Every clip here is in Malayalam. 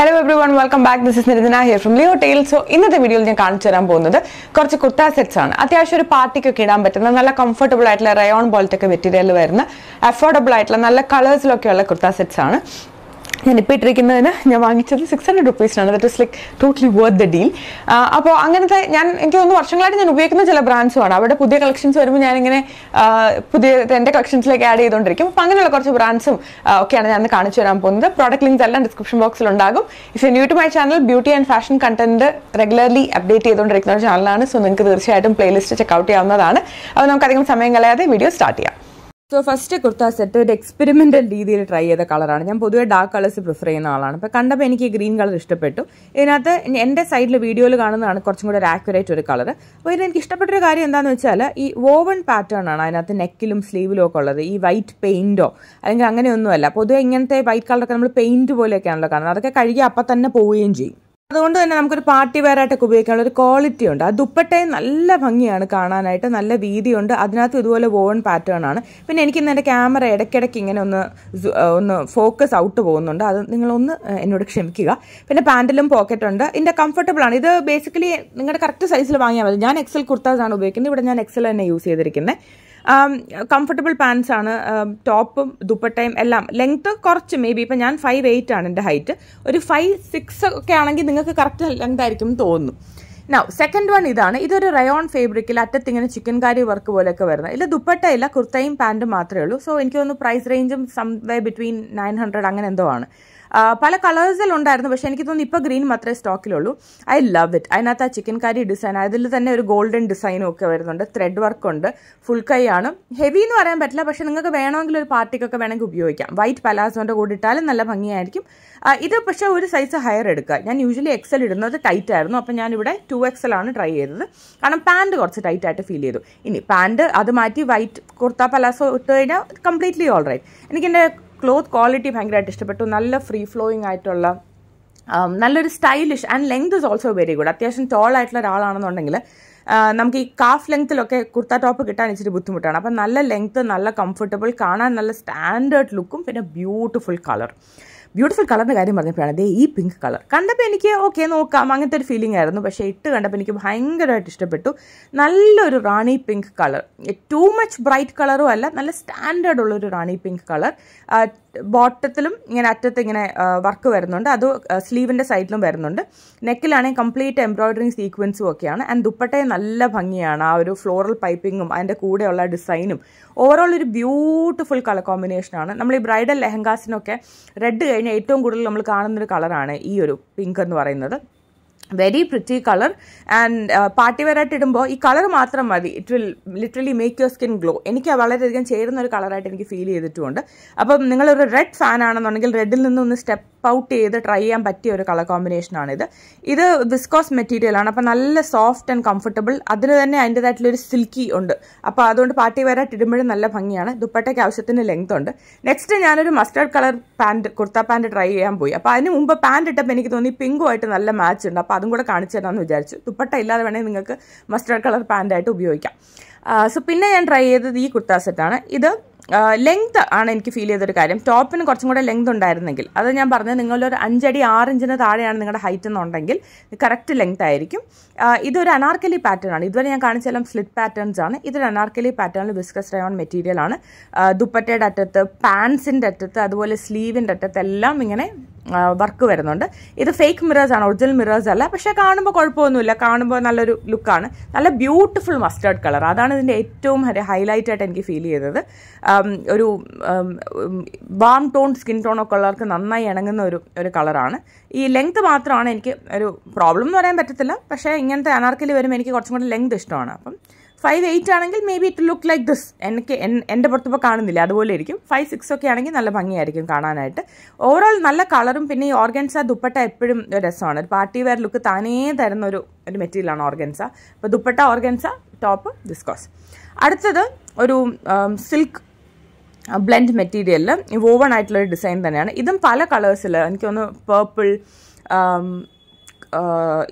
hello everyone welcome back this is Niranjana here from Leo tale so ഇന്നത്തെ വീഡിയോയിൽ ഞാൻ കാണിച്ചു തരാൻ പോകുന്നത് കുറച്ച് കുർത്ത സെറ്റ്സ് ആണ് അത്യാവശ്യം ഒരു പാർട്ടിക്കൊക്കെ ഇടാൻ പറ്റുന്ന നല്ല കംഫർട്ടബിൾ ആയിട്ടുള്ള റയോൺ പോലത്തെ ഒക്കെ മെറ്റീരിയൽ വരുന്ന അഫോർഡബിൾ ആയിട്ടുള്ള നല്ല കളേഴ്സിലൊക്കെയുള്ള കുർത്ത സെറ്റ്സ് ആണ് ഞാനിപ്പോൾ ഇട്ടിരിക്കുന്നതിന് ഞാൻ വാങ്ങിച്ചത് സിക്സ് ഹൺഡ്രഡ് റുപ്പീസിനാണ് that is like totally worth the deal അപ്പോൾ അങ്ങനത്തെ ഞാൻ എനിക്ക് ഒന്ന് വർഷങ്ങളായിട്ട് ഞാൻ ഉപയോഗിക്കുന്ന ചില ബ്രാൻഡ്സുമാണ് അവിടെ പുതിയ കളക്ഷൻസ് വരുമ്പോൾ ഞാനിങ്ങനെ പുതിയ എൻ്റെ കളക്ഷൻസിലേക്ക് ആഡ് ചെയ്തുകൊണ്ടിരിക്കും അപ്പോൾ അങ്ങനെയുള്ള കുറച്ച് ബ്രാൻഡ്സും ഒക്കെയാണ് ഞാൻ കാണിച്ചു തരാൻ പോകുന്നത് പ്രോഡക്റ്റ് ലിങ്ക്സ് എല്ലാം ഡിസ്ക്രിപ്ഷൻ ബോക്സിൽ ഉണ്ടാകും if you new to my channel beauty and fashion content regularly update ചെയ്തുകൊണ്ടിരിക്കുന്ന ഒരു ചാനലാണ് സോ നിങ്ങൾക്ക് തീർച്ചയായിട്ടും പ്ലേലിസ്റ്റ് ഔട്ട് ചെയ്യാവുന്നതാണ് അപ്പോൾ നമുക്കധികം സമയം കളയാതെ വീഡിയോ സ്റ്റാർട്ട് ചെയ്യാം സോ ഫസ്റ്റ് കുർത്ത സെറ്റ് ഒരു എക്സ്പെരിമെൻ്റൽ രീതിയിൽ ട്രൈ ചെയ്ത കളറാണ് ഞാൻ പൊതുവെ ഡാർക്ക് കളേഴ്സ് പ്രിഫർ ചെയ്യുന്ന ആളാണ് അപ്പോൾ കണ്ടപ്പോൾ എനിക്ക് ഗ്രീൻ കളർ ഇഷ്ടപ്പെട്ടു ഇതിനകത്ത് എൻ്റെ സൈഡിൽ വീഡിയോയിൽ കാണുന്നതാണ് കുറച്ചും കൂടെ ഒരു ആക്യുറേറ്റ് ഒരു കളർ അപ്പോൾ ഇതിന് എനിക്ക് ഇഷ്ടപ്പെട്ടൊരു കാര്യം എന്താണെന്ന് വെച്ചാൽ ഈ ഓവൺ പാറ്റേൺ ആണ് അതിനകത്ത് നെക്കിലും സ്ലീവിലും ഒക്കെ ഉള്ളത് ഈ വൈറ്റ് പെയിൻറ്റോ അല്ലെങ്കിൽ അങ്ങനെയൊന്നുമല്ല പൊതുവെ ഇങ്ങനത്തെ വൈറ്റ് കളറൊക്കെ നമ്മൾ പെയിൻറ്റ് പോലെയൊക്കെയാണല്ലോ കാണുന്നത് അതൊക്കെ കഴുകി അപ്പം തന്നെ പോവുകയും ചെയ്യും അതുകൊണ്ട് തന്നെ നമുക്കൊരു പാർട്ടി വെയറായിട്ടൊക്കെ ഉപയോഗിക്കാനുള്ള ഒരു ക്വാളിറ്റി ഉണ്ട് ആ ദുപ്പട്ടയും നല്ല ഭംഗിയാണ് കാണാനായിട്ട് നല്ല വീതിയുണ്ട് അതിനകത്ത് ഇതുപോലെ വോൺ പാറ്റേൺ ആണ് പിന്നെ എനിക്ക് ഇന്ന് എൻ്റെ ക്യാമറ ഇടയ്ക്കിടയ്ക്ക് ഇങ്ങനെ ഒന്ന് ഒന്ന് ഫോക്കസ് ഔട്ട് പോകുന്നുണ്ട് അത് നിങ്ങളൊന്ന് എന്നോട് ക്ഷമിക്കുക പിന്നെ പാൻറ്റിലും പോക്കറ്റ് ഉണ്ട് ഇതിൻ്റെ കംഫർട്ടബിൾ ആണ് ഇത് ബേസിക്കലി നിങ്ങളുടെ കറക്റ്റ് സൈസിൽ വാങ്ങിയാൽ മതി ഞാൻ എക്സൽ കുർത്താസാണ് ഉപയോഗിക്കുന്നത് ഇവിടെ ഞാൻ എക്സൽ തന്നെ യൂസ് ചെയ്തിരിക്കുന്നത് കംഫർട്ടബിൾ um, പാൻസ് ആണ് ടോപ്പും um, ദുപ്പട്ടയും എല്ലാം ലെങ്ത്ത് കുറച്ച് മേ ബി ഇപ്പം ഞാൻ ഫൈവ് എയ്റ്റ് ആണ് എൻ്റെ ഹൈറ്റ് ഒരു ഫൈവ് സിക്സ് ഒക്കെ ആണെങ്കിൽ നിങ്ങൾക്ക് കറക്റ്റ് ലെങ്ത് ആയിരിക്കും തോന്നുന്നു നൗ സെക്കൻഡ് വൺ ഇതാണ് ഇതൊരു റയോൺ ഫേബ്രിക്കിൽ അറ്റത്ത് ഇങ്ങനെ ചിക്കൻകാരി വർക്ക് പോലെയൊക്കെ വരുന്നത് ഇതിൽ ദുപ്പട്ടയില്ല കുർത്തയും പാൻറ്റും മാത്രമേ ഉള്ളൂ സോ എനിക്ക് തോന്നുന്നു പ്രൈസ് റേഞ്ചും some way between nine hundred അങ്ങനെ എന്തോ ആണ് പല കളേഴ്സിൽ ഉണ്ടായിരുന്നു പക്ഷേ എനിക്ക് തോന്നുന്നു ഇപ്പോൾ ഗ്രീൻ മാത്രമേ സ്റ്റോക്കിലുള്ളൂ ഐ ലവ് ഇറ്റ് അതിനകത്ത് ആ ചിക്കൻ കറി ഡിസൈൻ അതിൽ തന്നെ ഒരു ഗോൾഡൻ ഡിസൈനും ഒക്കെ വരുന്നുണ്ട് ത്രെഡ് വർക്ക് ഉണ്ട് ഫുൾ കൈ ആണ് ഹെവി എന്ന് പറയാൻ പറ്റില്ല പക്ഷേ നിങ്ങൾക്ക് വേണമെങ്കിൽ ഒരു പാർട്ടിക്കൊക്കെ വേണമെങ്കിൽ ഉപയോഗിക്കാം വൈറ്റ് പലാസോൻ്റെ കൂടെ ഇട്ടാലും നല്ല ഭംഗിയായിരിക്കും ഇത് പക്ഷേ ഒരു സൈസ് ഹയർ എടുക്കുക ഞാൻ യൂഷ്വലി എക്സൽ ഇടുന്നത് ടൈറ്റ് ആയിരുന്നു അപ്പം ഞാനിവിടെ ടു എക്സൽ ആണ് ട്രൈ ചെയ്തത് കാരണം പാൻറ് കുറച്ച് ടൈറ്റ് ആയിട്ട് ഫീൽ ചെയ്തു ഇനി പാൻറ് അത് മാറ്റി വൈറ്റ് കുർത്ത പലാസോ ഇട്ട് കഴിഞ്ഞാൽ കംപ്ലീറ്റ്ലി ഓൾ റൈറ്റ് എനിക്ക് ക്ലോത്ത് ക്വാളിറ്റി ഭയങ്കരമായിട്ട് ഇഷ്ടപ്പെട്ടു നല്ല ഫ്രീ ഫ്ലോയിങ് ആയിട്ടുള്ള നല്ലൊരു stylish and length is also very good അത്യാവശ്യം ടോൾ ആയിട്ടുള്ള ഒരാളാണെന്നുണ്ടെങ്കിൽ നമുക്ക് ഈ കാഫ് ലെങ്ത്തിലൊക്കെ കുർത്ത ടോപ്പ് കിട്ടാൻ ഇച്ചിരി ബുദ്ധിമുട്ടാണ് അപ്പം നല്ല ലെങ്ത്ത് നല്ല കംഫർട്ടബിൾ കാണാൻ നല്ല സ്റ്റാൻഡേർഡ് ലുക്കും പിന്നെ ബ്യൂട്ടിഫുൾ കളർ ബ്യൂട്ടിഫുൾ കളറിൻ്റെ കാര്യം പറഞ്ഞപ്പോഴാണ് അതേ ഈ പിങ്ക് കളർ കണ്ടപ്പോൾ എനിക്ക് ഓക്കെ നോക്കാം അങ്ങനത്തെ ഒരു ഫീലിംഗ് ആയിരുന്നു പക്ഷേ ഇട്ട് കണ്ടപ്പോൾ എനിക്ക് ഭയങ്കരമായിട്ട് ഇഷ്ടപ്പെട്ടു നല്ലൊരു rani pink colour too much bright കളറും അല്ല നല്ല സ്റ്റാൻഡേർഡ് ഉള്ളൊരു റാണി പിങ്ക് കളർ ബോട്ടത്തിലും ഇങ്ങനെ അറ്റത്ത് ഇങ്ങനെ വർക്ക് വരുന്നുണ്ട് അത് സ്ലീവിൻ്റെ സൈഡിലും വരുന്നുണ്ട് നെക്കിലാണെങ്കിൽ കംപ്ലീറ്റ് എംബ്രോയിഡറിങ് സീക്വൻസും ഒക്കെയാണ് ആൻഡ് ദുപ്പട്ടയെ നല്ല ഭംഗിയാണ് ആ ഒരു ഫ്ലോറൽ പൈപ്പിങ്ങും അതിൻ്റെ കൂടെയുള്ള ഡിസൈനും ഓവറോൾ ഒരു ബ്യൂട്ടിഫുൾ കളർ കോമ്പിനേഷനാണ് നമ്മൾ ഈ ബ്രൈഡൽ ലെഹങ്കാസിനൊക്കെ റെഡ് കഴിഞ്ഞ് പിന്നെ ഏറ്റവും കൂടുതൽ നമ്മൾ കാണുന്നൊരു കളറാണ് ഈ ഒരു പിങ്ക് എന്ന് പറയുന്നത് very pretty colour and uh, party വെയറായിട്ട് ഇടുമ്പോൾ ഈ കളർ മാത്രം മതി it will literally make your skin glow എനിക്ക് വളരെയധികം ചേരുന്ന ഒരു കളറായിട്ട് എനിക്ക് ഫീൽ ചെയ്തിട്ടുമുണ്ട് അപ്പം നിങ്ങളൊരു റെഡ് ഫാൻ ആണെന്നുണ്ടെങ്കിൽ റെഡിൽ നിന്ന് ഒന്ന് സ്റ്റെപ്പ് പൗട്ട് ചെയ്ത് ട്രൈ ചെയ്യാൻ പറ്റിയ ഒരു കളർ ആണ് ഇത് ഇത് വിസ്കോസ് മെറ്റീരിയലാണ് അപ്പോൾ നല്ല സോഫ്റ്റ് ആൻഡ് കംഫർട്ടബിൾ അതിന് തന്നെ അതിൻ്റെതായിട്ടുള്ളൊരു സിൽക്കി ഉണ്ട് അപ്പോൾ അതുകൊണ്ട് പാർട്ടി വരാൻ ഇടുമ്പോഴും നല്ല ഭംഗിയാണ് ദുപ്പട്ടയ്ക്ക് ആവശ്യത്തിന് ലെങ്ത് ഉണ്ട് നെക്സ്റ്റ് ഞാനൊരു mustard colour pant kurta pant try ചെയ്യാൻ പോയി അപ്പോൾ അതിന് മുമ്പ് പാൻറ് ഇട്ടപ്പോൾ എനിക്ക് തോന്നി പിങ്കുമായിട്ട് നല്ല മാച്ച് ഉണ്ട് അപ്പോൾ അതും കൂടെ കാണിച്ചു തരാമെന്ന് വിചാരിച്ചു ദുപ്പട്ട ഇല്ലാതെ വേണമെങ്കിൽ നിങ്ങൾക്ക് മസ്റ്റർഡ് കളർ പാൻറ്റായിട്ട് ഉപയോഗിക്കാം സോ പിന്നെ ഞാൻ ട്രൈ ചെയ്തത് ഈ കുർത്ത സെറ്റാണ് ഇത് ലെങ്ത് ആണ് എനിക്ക് ഫീൽ ചെയ്തൊരു കാര്യം ടോപ്പിന് കുറച്ചും കൂടെ ലെങ്ത് ഉണ്ടായിരുന്നെങ്കിൽ അത് ഞാൻ പറഞ്ഞത് നിങ്ങളൊരു അഞ്ചടി ആറിഞ്ചിന് താഴെയാണ് നിങ്ങളുടെ ഹൈറ്റ് എന്നുണ്ടെങ്കിൽ കറക്റ്റ് ലെങ്ത് ആയിരിക്കും ഇതൊരു അനാർക്കലി പാറ്റേൺ ആണ് ഇതുവരെ ഞാൻ കാണിച്ചാലും സ്ലിറ്റ് പാറ്റേൺസ് ആണ് ഇതൊരു അനാർക്കലി പാറ്റേണിൽ വിസ്കസ് റയോൺ മെറ്റീരിയൽ ആണ് ദുപ്പട്ടയുടെ അറ്റത്ത് പാൻസിൻ്റെ അറ്റത്ത് അതുപോലെ സ്ലീവിൻ്റെ അറ്റത്ത് എല്ലാം ഇങ്ങനെ വർക്ക് വരുന്നുണ്ട് ഇത് ഫേക്ക് മിറേഴ്സ് ആണ് ഒറിജിനൽ മിറേഴ്സ് അല്ല പക്ഷേ കാണുമ്പോൾ കുഴപ്പമൊന്നുമില്ല കാണുമ്പോൾ നല്ലൊരു ലുക്കാണ് നല്ല ബ്യൂട്ടിഫുൾ മസ്റ്റേർഡ് കളർ അതാണ് ഇതിൻ്റെ ഏറ്റവും ഹൈലൈറ്റ് ആയിട്ട് എനിക്ക് ഫീൽ ചെയ്തത് ഒരു വാം ടോൺ സ്കിൻ ടോൺ ഒക്കെ ഉള്ളവർക്ക് നന്നായി ഇണങ്ങുന്ന ഒരു ഒരു കളറാണ് ഈ ലെങ്ത് മാത്രമാണ് എനിക്ക് ഒരു പ്രോബ്ലം എന്ന് പറയാൻ പറ്റത്തില്ല പക്ഷേ ഇങ്ങനത്തെ അനാർക്കലി വരുമ്പോൾ എനിക്ക് കുറച്ചും കൂടി ലെങ്ത് ഇഷ്ടമാണ് അപ്പം ഫൈവ് എയ്റ്റ് ആണെങ്കിൽ maybe it look like this എനിക്ക് എൻ്റെ പുറത്തിപ്പോൾ കാണുന്നില്ല അതുപോലെ ഇരിക്കും ഫൈവ് സിക്സ് ഒക്കെ ആണെങ്കിൽ നല്ല ഭംഗിയായിരിക്കും കാണാനായിട്ട് ഓവറോൾ നല്ല കളറും പിന്നെ ഈ ഓർഗൻസ ദുപ്പട്ട എപ്പോഴും ഒരു രസമാണ് ഒരു പാർട്ടി വെയർ ലുക്ക് താനേ തരുന്ന ഒരു ഒരു മെറ്റീരിയലാണ് ഓർഗൻസ അപ്പോൾ ദുപ്പട്ട ഓർഗൻസ ടോപ്പ് ഡിസ്കോസ് അടുത്തത് ഒരു സിൽക്ക് ബ്ലെൻഡ് മെറ്റീരിയലിൽ വോവൺ ആയിട്ടുള്ളൊരു ഡിസൈൻ തന്നെയാണ് ഇതും പല കളേഴ്സിൽ എനിക്കൊന്ന് പേർപ്പിൾ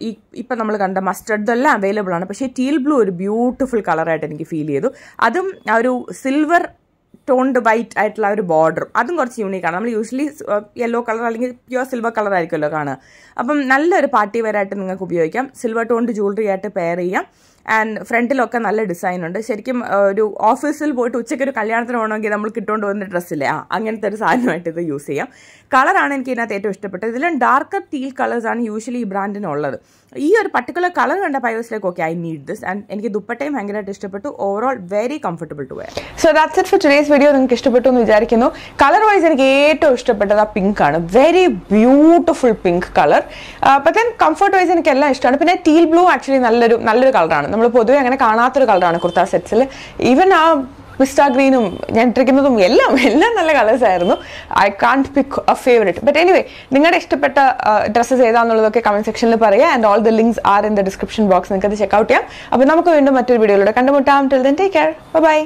ഈ ഇപ്പം നമ്മൾ കണ്ട മസ്റ്റർഡ് എല്ലാം അവൈലബിൾ ആണ് പക്ഷേ ടീൽ ബ്ലൂ ഒരു ബ്യൂട്ടിഫുൾ കളറായിട്ട് എനിക്ക് ഫീൽ ചെയ്തു അതും ആ ഒരു സിൽവർ ടോൺഡ് വൈറ്റ് ആയിട്ടുള്ള ഒരു ബോർഡറും അതും കുറച്ച് യൂണീക്കാണ് നമ്മൾ യൂഷ്വലി യെല്ലോ കളർ അല്ലെങ്കിൽ പ്യുവർ സിൽവർ കളർ ആയിരിക്കുമല്ലോ കാണുക അപ്പം നല്ലൊരു പാർട്ടി വെയറായിട്ട് നിങ്ങൾക്ക് ഉപയോഗിക്കാം സിൽവർ ടോൺഡ് ജ്വല്ലറി ആയിട്ട് പെയർ ചെയ്യാം ആൻഡ് ഫ്രണ്ടിലൊക്കെ നല്ല ഡിസൈൻ ഉണ്ട് ശരിക്കും ഒരു ഓഫീസിൽ പോയിട്ട് ഉച്ചയ്ക്ക് ഒരു കല്യാണത്തിന് പോകണമെങ്കിൽ നമ്മൾ കിട്ടുകൊണ്ട് പോകുന്ന ഡ്രസ്സില്ലേ ആ അങ്ങനത്തെ ഒരു സാധനമായിട്ട് ഇത് യൂസ് ചെയ്യാം കളറാണ് എനിക്ക് ഇതിനകത്ത് ഏറ്റവും ഇഷ്ടപ്പെട്ടത് ഇതിലും ഡാർക്ക് തീൽ കളേഴ്സാണ് യൂഷ്വലി ഈ ബ്രാൻഡിനുള്ളത് ഈ ഒരു പർട്ടിക്കുലർ കളർ കണ്ട പൈവസിലേക്ക് okay I need this and എനിക്ക് ദുപ്പട്ടയും ഭയങ്കരമായിട്ട് ഇഷ്ടപ്പെട്ടു overall very comfortable to wear so that's it for today's video നിങ്ങൾക്ക് ഇഷ്ടപ്പെട്ടു എന്ന് വിചാരിക്കുന്നു കളർ വൈസ് എനിക്ക് ഏറ്റവും ഇഷ്ടപ്പെട്ടത് ആ പിങ്ക് ആണ് വെരി ബ്യൂട്ടിഫുൾ പിങ്ക് കളർ അപ്പം കംഫർട്ട് വൈസ് എനിക്ക് എല്ലാം ഇഷ്ടമാണ് പിന്നെ ടീൽ ബ്ലൂ ആക്ച്വലി നല്ലൊരു നല്ലൊരു കളറാണ് നമ്മൾ പൊതുവെ അങ്ങനെ കാണാത്തൊരു കളറാണ് കുർത്ത സെറ്റ്സിൽ ഈവൻ ആ മിസ്റ്റർ ഗ്രീനും ഞാൻ ഇട്ടിരിക്കുന്നതും എല്ലാം എല്ലാം നല്ല കളേഴ്സ് ആയിരുന്നു I can't pick a favourite but anyway നിങ്ങളുടെ ഇഷ്ടപ്പെട്ട ഡ്രസ്സസ് ഏതാണെന്നുള്ളതൊക്കെ കമന്റ് സെക്ഷനിൽ പറയുക and all the links are in the description box നിങ്ങൾക്ക് അത് ചെക്ക്ഔട്ട് ചെയ്യാം അപ്പോൾ നമുക്ക് വീണ്ടും മറ്റൊരു വീഡിയോയിലൂടെ കണ്ടുമുട്ടാം till then take care by